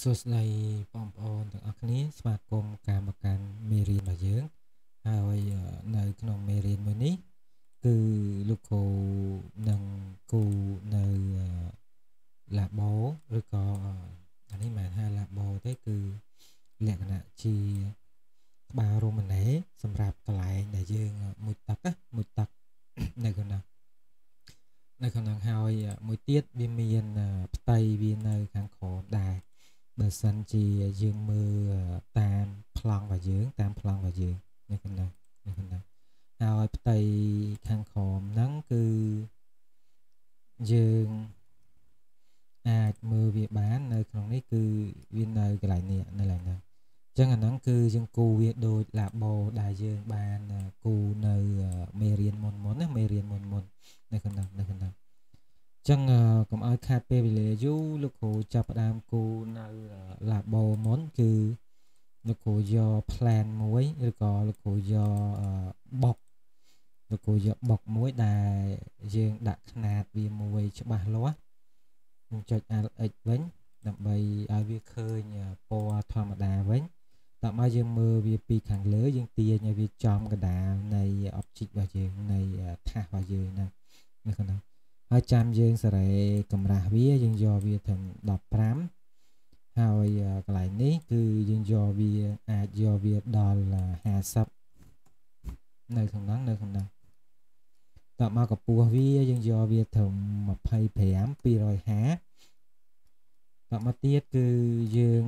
សួស្តីបងប្អូនទាំងអស់គ្នាស្វាគមន៍ការមកកាន់មេរៀនរបស់យើង ហើយនៅក្នុងមេរៀនមួយនេះគឺលោកគ្រូនិងគូនៅឡាបូឬក៏អានេះមិនហៅឡាបូទេគឺលក្ខណៈជាក្បាលរមណីសម្រាប់កន្លែងដែលយើងមួយទឹកមួយទឹកនៅក្នុងនោះនៅក្នុងហើយមួយទៀតវាមានផ្ទៃវានៅខាងក្រោមដែរបើសិនជាយើងមើលតាមប្លង់របស់យើងតាមប្លង់របស់យើងនេះកណ្ដាស់នេះកណ្ដាស់ហើយផ្ទៃខាងក្រោមហ្នឹងគឺយើងអាចមើលវាបាននៅក្នុងនេះគឺវានៅកន្លែងនេះនៅកន្លែងហ្នឹងអញ្ចឹងអាហ្នឹងគឺយើងគូវាដូច labo ដែលយើងបានគូនៅមេរៀនមុនមុនណាមេរៀនមុនមុននៅកណ្ដាស់នៅកណ្ដាស់ចឹងកុំឲ្យខាតពេលវេលាយូរលោកគ្រូចាប់ផ្ដើមគូរនៅ labo មុនគឺលោកគ្រូយក plan មួយឬក៏លោកគ្រូយកបុកលោកគ្រូយកបុកមួយដែលយើងដាក់ຂະຫນາດវាមួយច្បាស់លាស់នឹងចុច LX វិញដើម្បីឲ្យវាឃើញពណ៌ធម្មតាវិញតាមមកយើងមើលវាពីខាងលើយើងទាញឲ្យវាចំកណ្ដាលនៃ object របស់យើងនៃ task របស់យើងហ្នឹងនៅក្នុងហើយចាំយើងសេរីកម្រាស់វាយើងយកវាទាំង15ហើយកន្លែងនេះគឺយើងយកវាអាចយកវាដល់50នៅខាងហ្នឹងនៅខាងហ្នឹងតមកកម្ពស់វាយើងយកវាត្រឹម25 250តមកទៀតគឺយើង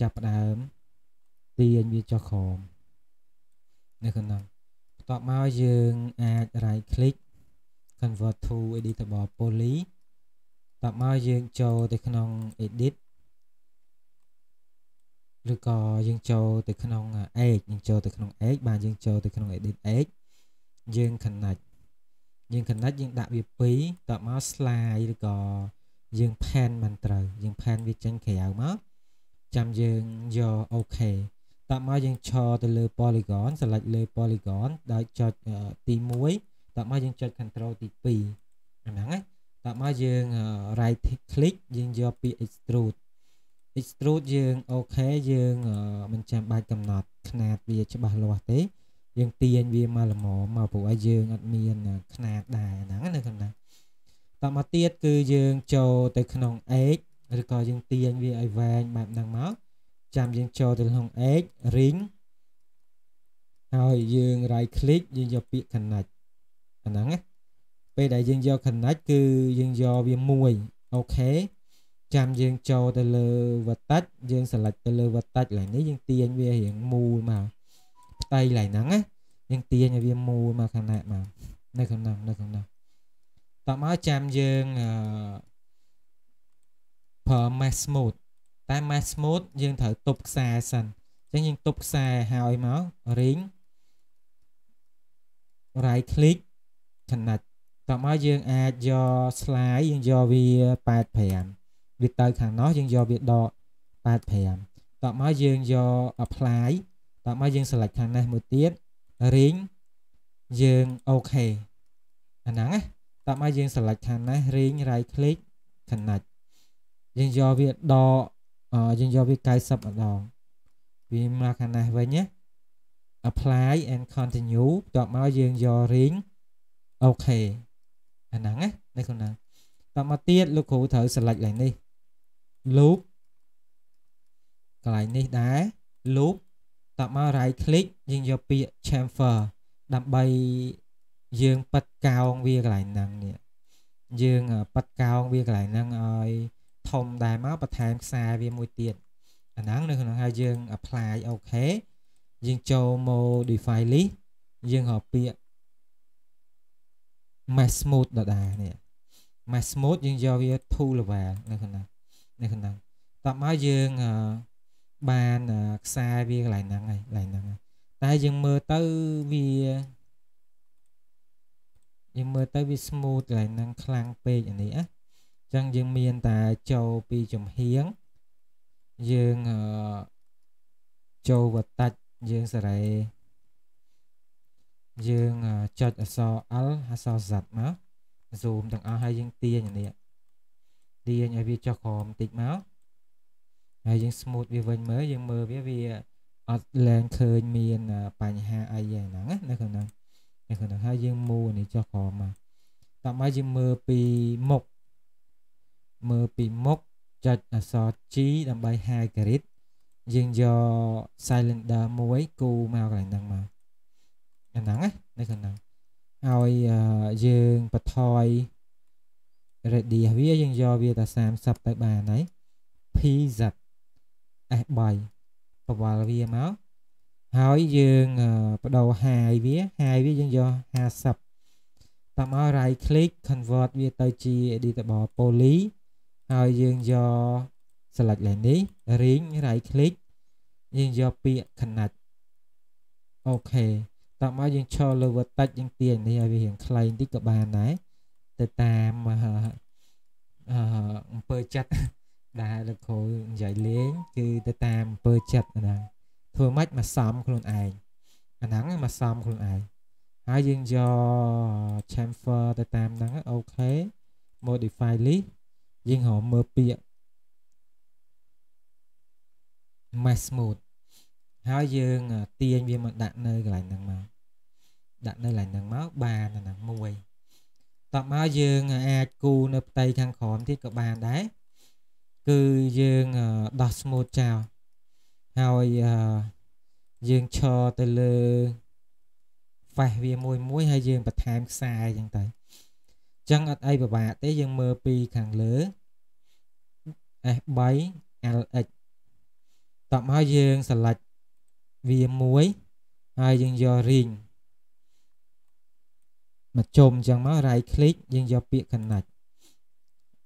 ចាប់ដើមទាញវាចុះក្រោមនៅខាងហ្នឹងបន្ទាប់មកយើងអាច right click convert to editable poly តមកយើងចូលទៅក្នុង edit ឬក៏យើងចូលទៅក្នុង edge យើងចូលទៅក្នុង edge បាទយើងចូលទៅក្នុង edit edge យើង connect យើង connect យើងដាក់វា2តមក slide ឬក៏យើង pan មិនត្រូវយើង pan វាចេញក្រៅមកចាំយើងយកអូខេតមកយើងឈរទៅលើ polygon select លើ polygon ដោយចុចទី1តោះមកយើងចុច control ទី2អាហ្នឹងណាតោះមកយើង right click យើងយកពាក្យ extrude extrude យើងអូខេយើងមិនចាំបាច់កំណត់ຂະຫນាតវាច្បាស់លាស់ទេយើងទាញវាមកល្មមមកព្រោះឲ្យយើងអត់មានຂະຫນាតដែរហ្នឹងណាខាងណាតមកទៀតគឺយើងចូលទៅក្នុង x ឬក៏យើងទាញវាឲ្យវែងបែបហ្នឹងមកចាំយើងចូលទៅក្នុង x ring ហើយយើង right click យើងយកពាក្យ connect អាហ្នឹងណាពេលដែលយើងយក connect គឺយើងយកវាមួយអូខេចាំយើងចូលទៅលើ voltage យើង select ទៅលើ voltage ឡើងនេះយើងទាញវារៀងមូលមកផ្ទៃឡើងហ្នឹងណាយើងទាញឲ្យវាមូលមកខាងណាមកនៅខាងនោះនៅខាងនោះតោះមកចាំយើងអឺប្រើ mesh mode តែ mesh mode យើងត្រូវទប់ខ្សែសិនអញ្ចឹងយើងទប់ខ្សែហើយមក ring right click ឆណាច់តោះមកយើងអាចយកស្លាយយើងយកវា85វាទៅខាងនោះយើងយកវាដក85តោះមកយើងយក apply តោះមកយើង select ខាងនេះមួយទៀត ring យើង ok អាហ្នឹងណាតោះមកយើង select ខាងនេះ ring right click connect យើងយកវាដកយើងយកវា90ម្ដងវាមកខាងនេះវិញណា apply and continue តោះមកយើងយក ring អូខេអាហ្នឹងណានៅក្នុងហ្នឹងតមកទៀតលោកគ្រូត្រូវ select ឡើងនេះ loop កន្លែងនេះដែរ loop តមក right click យើងយកពាក្យ chamfer ដើម្បីយើងប៉ັດកោងវាកន្លែងហ្នឹងនេះយើងប៉ັດកោងវាកន្លែងហ្នឹងឲ្យធំដែរមកបន្ថែមខ្សែវាមួយទៀតអាហ្នឹងនៅក្នុងហើយយើង apply អូខេយើងចូល modify list យើងរកពាក្យ mesh smooth ដដែលនេះ mesh smooth យើងយកវា two level នៅក្នុងនៅក្នុងតោះមកយើងបានខ្សែវាកន្លែងហ្នឹងហើយកន្លែងហ្នឹងតែយើងមើលទៅវាយើងមើលទៅវា smooth កន្លែងហ្នឹងខ្លាំងពេកអានេះណាចឹងយើងមានតែចូលពីចំហៀងយើងចូលវតាច់យើងសារ៉េយើងចុចអក្សរ L អក្សរ Z មក zoom ទាំងអស់ហើយយើងទាញនេះទាញឲ្យវាចុះក្រោមបន្តិចមកហើយយើង smooth វាវិញមើលយើងមើលវាវាអត់ឡើងឃើញមានបញ្ហាអីហ្នឹងណានៅក្នុងហ្នឹងនៅក្នុងហ្នឹងហើយយើងមូលនេះចុះក្រោមមកតាមមកយើងមើលពីមុខមើលពីមុខចុចអក្សរ G ដើម្បី high grade យើងយក cylinder មួយគូមកកន្លែងហ្នឹងមកអាហ្នឹងណានៅខាងហ្នឹងហើយយើងបន្ថយ radius វាយើងយកវាតែ30ទៅបានហើយ pz s3 ប្រវល់វាមកហើយយើងបដូរហាយវាហាយវាយើងយក50តាមមក right click convert វាទៅជា editable poly ហើយយើងយក select line នេះ ring right click យើងយកពាក្យ connect អូខេតមកយើងឈរលើវតិចយើងទាញនេះឲ្យវារៀងខ្លីបន្តិចក៏បានដែរទៅតាមអឺអំពើចិត្តដែលលោកគ្រូនិយាយលេងគឺទៅតាមអំពើចិត្តហ្នឹងធ្វើម៉េចមកសំខ្លួនឯងអាហ្នឹងមកសំខ្លួនឯងហើយយើងយក chamfer ទៅតាមហ្នឹងអូខេ modify list យើងរកមើលពាក្យ mesh mode ហើយយើងទាញវាមកដាក់នៅកន្លែងហ្នឹងមកដាក់នៅឡើងហ្នឹងមកបានអាហ្នឹងមួយតោះមកយើងអាចគូនៅផ្ទៃខាងក្រោមទៀតក៏បានដែរគឺយើងដោះ smooth ចោលហើយយើងឈរទៅលើ face វាមួយមួយហើយយើងបន្ថែមខ្សែអញ្ចឹងទៅអញ្ចឹងអត់អីពិបាកទេយើងមើលពីខាងលើ F3 LX តោះមកយើង select វាមួយហើយយើងយក ring មកចុំអញ្ចឹងមក right click យើងយកពាក្យ connect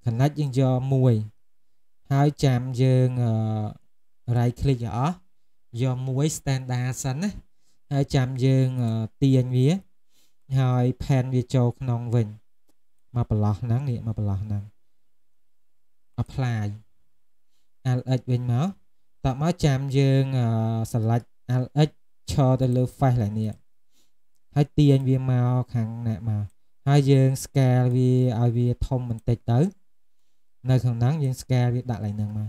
connect យើងយក1ហើយចាំយើងអឺ right click ឲ្យអស់យក1 standard សិនណាហើយចាំយើងទាញវាហើយ pan វាចូលក្នុងវិញមកប្រឡោះហ្នឹងនេះមកប្រឡោះហ្នឹង apply lx វិញមកតមកចាំយើង select lx ឈរទៅលើ face ឡើងនេះហើយទាញវាមកខាងណាមកហើយយើង scale វាឲ្យវាធំបន្តិចទៅ នៅខាងហ្នឹងយើង scale វាដាក់ឡើងហ្នឹងមក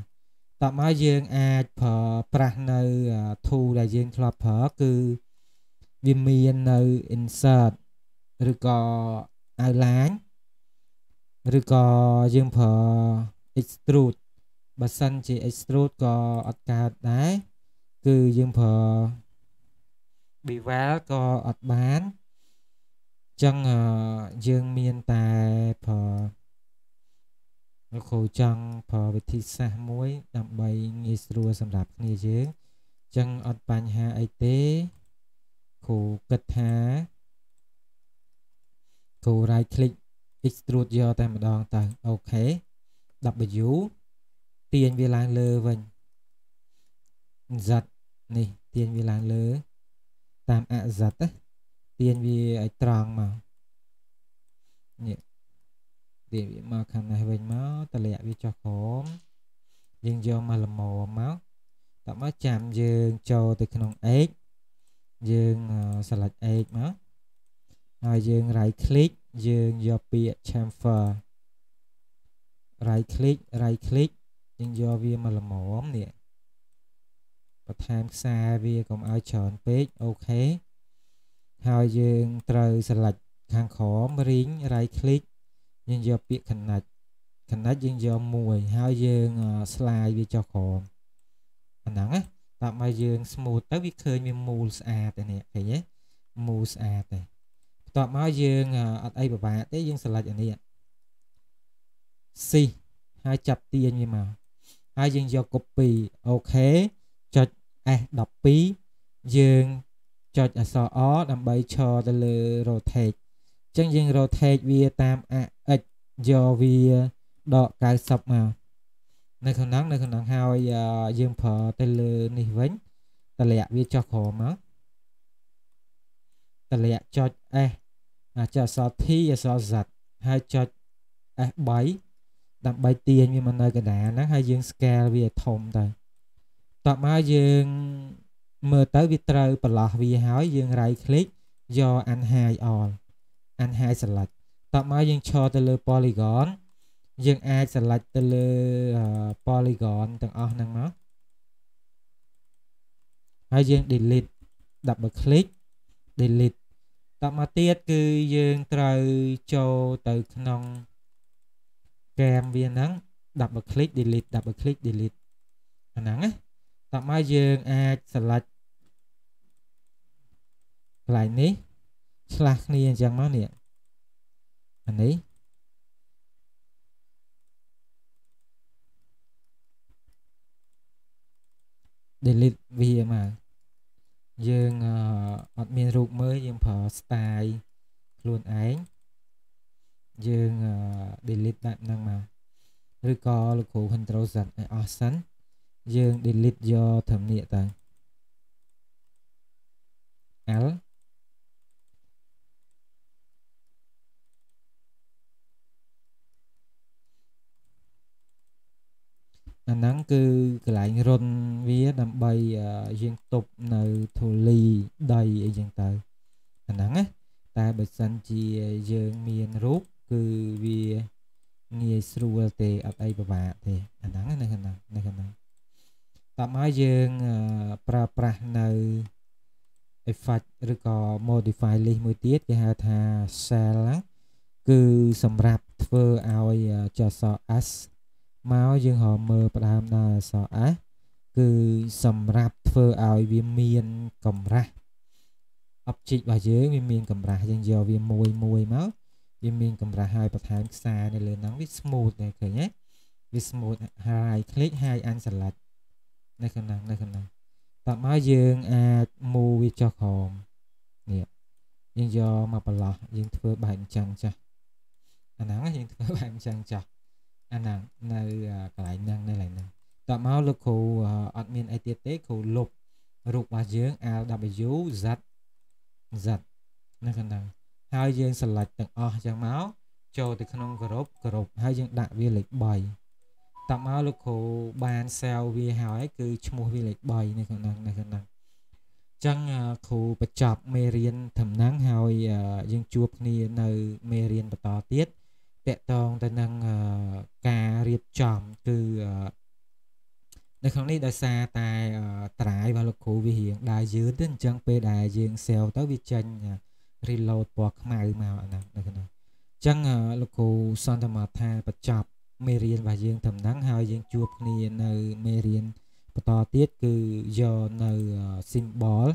តោះមកយើងអាចប្រើប្រាស់នៅធូដែលយើងធ្លាប់ប្រើគឺវាមាននៅ insert ឬក៏ outline ឬក៏យើងប្រើ extrude បើសិនជា extrude ក៏អត់កើតដែរគឺយើងប្រើបិវាលក៏អត់បានចឹងយើងមានតែប្រលោកគ្រូចង់ប្រវិធីសាស្ត្រមួយ ដើម្បីងាយស្រួលសម្រាប់គ្នាយើងចឹងអត់បញ្ហាអីទេគ្រូគិតថាគ្រូ right click extrude យកតែម្ដងទៅអូខេ W ទាញវាឡើងលើវិញ Z នេះទាញវាឡើងលើតាមអស័តទាញវាឲ្យត្រង់មកនេះទាញវាមកខាងនេះវិញមកតម្លាក់វាចុះក្រោមយើងយកមកលមមកតមកចាំយើងចូលទៅក្នុង X យើង select X មកហើយយើង right click យើងយកពាក្យ chamfer right click right click យើងយកវាមកលមមនេះបន្ថែមខ្សែវាកុំឲ្យច្រើនពេកអូខេហើយយើងត្រូវ select ខាងក្រោម ring right click យើងយកពាក្យ connect connect យើងយក1ហើយយើង slide វាចុះក្រោមអាហ្នឹងណាតាមមកយើង smooth ទៅវាឃើញវាមូលស្អាតទេនេះឃើញទេមូលស្អាតទេបន្ទាប់មកយើងអត់អីពិបាកទេយើង select អានេះស៊ីហើយចាប់ទាញវាមកហើយយើងយក copy អូខេចុច S12 យើងចុចអក្សរ O ដើម្បីឈរទៅលើ rotate អញ្ចឹងយើង rotate វាតាម AX យកវាដក90មកនៅក្នុងនៅក្នុងហើយយើងប្រើទៅលើនេះវិញតម្លាក់វាចុះក្រោមមកតម្លាក់ចុច S អាចអក្សរ T អក្សរ Z ហើយចុច S3 ដើម្បីទាញវាមកនៅកណ្ដាលហ្នឹងហើយយើង scale វាធំទៅតមកយើងមើលទៅវាត្រូវប្រឡោះវាហើយយើងរាយคลิกយក unhide all unhide select តមកយើងឈរទៅលើ polygon យើងអាច select ទៅលើ polygon ទាំងអស់ហ្នឹងមកហើយយើង delete double click delete តមកទៀតគឺយើងត្រូវចូលទៅក្នុងកែមវាហ្នឹង double click delete double click delete អាហ្នឹងណាសម្រាប់យើងអាចស្លាច់កន្លែងនេះឆ្លាស់គ្នាអញ្ចឹងមកនេះអានេះ delete វាមកយើងអត់មានរូបមើលយើងប្រើ style ខ្លួនឯងយើង delete បែបហ្នឹងមកឬក៏លោកគ្រូ control z ឲ្យអស់សិនយើង delete យកធំនេះទៅ L អាហ្នឹងគឺកន្លែងរុនវាដើម្បីយើងទប់នៅធូលីដីអីចឹងទៅអាហ្នឹងណាតែបើសិនជាយើងមានរូបគឺវាងាយស្រួលទេអត់អីពិបាកទេអាហ្នឹងណានៅខាងហ្នឹងនៅខាងហ្នឹងតាមឲ្យយើងប្រើប្រាស់នៅ effect ឬក៏ modify list មួយទៀតគេហៅថា cell គឺសម្រាប់ធ្វើឲ្យចសរ s មកយើងហៅមើលផ្ដើមដល់អសរ s គឺសម្រាប់ធ្វើឲ្យវាមានកម្រាស់ object របស់យើងវាមានកម្រាស់យើងយកវាមួយមួយមកវាមានកម្រាស់ហើយបន្ថែមខ្សែនៅលើហ្នឹងវា smooth ដែរឃើញទេវា smooth ហើយ click ហើយ unselect នៅខាងណានៅខាងណាតោះមកយើងអាចមូវាចុះក្រោមនេះយើងយកមកបន្លោះយើងធ្វើបែបអញ្ចឹងចាស់អាហ្នឹងយើងធ្វើបែបអញ្ចឹងចាស់អាហ្នឹងនៅកន្លែងហ្នឹងនៅកន្លែងហ្នឹងតោះមកលោកគ្រូអត់មានអីទៀតទេគ្រូលុបរូបរបស់យើង LW Z Z នៅខាងហ្នឹងហើយយើង select ទាំងអស់អញ្ចឹងមកចូលទៅក្នុងក្រុមក្រុមហើយយើងដាក់វាលេខ3តមកលោកគ្រូបានសាវវាហើយ គឺឈ្មោះវាលេខ3នៅក្នុងនៅក្នុងចឹងគ្រូបញ្ចប់មេរៀនធំហ្នឹងហើយយើងជួបគ្នានៅមេរៀនបន្តទៀតតកតងទៅនឹងការរៀបចំគឺនៅក្នុងនេះដោយសារតែត្រាយរបស់លោកគ្រូវារៀងដែរយឺតទេអញ្ចឹងពេលដែលយើងសែវទៅវាចេញ reload ពណ៌ខ្មៅមកអាហ្នឹងនៅក្នុងអញ្ចឹងលោកគ្រូសន្និដ្ឋានថាបញ្ចប់មេរៀនរបស់យើងដំណឹងហើយយើងជួបគ្នានៅមេរៀនបន្តទៀតគឺយកនៅ symbol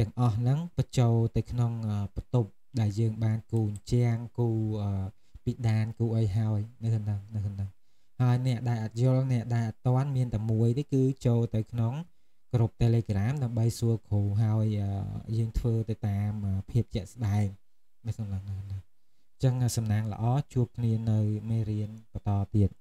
ទាំងអស់ហ្នឹងបញ្ចូលទៅក្នុងបន្ទប់ដែលយើងបានគូអញ្ចាំងគូពីដានគូអីហើយនៅក្នុងនៅក្នុងហើយអ្នកដែលអត់យល់អ្នកដែលអត់តាន់មានតែមួយទេគឺចូលទៅក្នុងក្រុម Telegram ដើម្បីសួរគ្រូហើយយើងធ្វើទៅតាមភាពជាក់ស្ដែងនៅក្នុងហ្នឹងចឹងសំណាងល្អជួបគ្នានៅមេរៀនបន្តទៀត។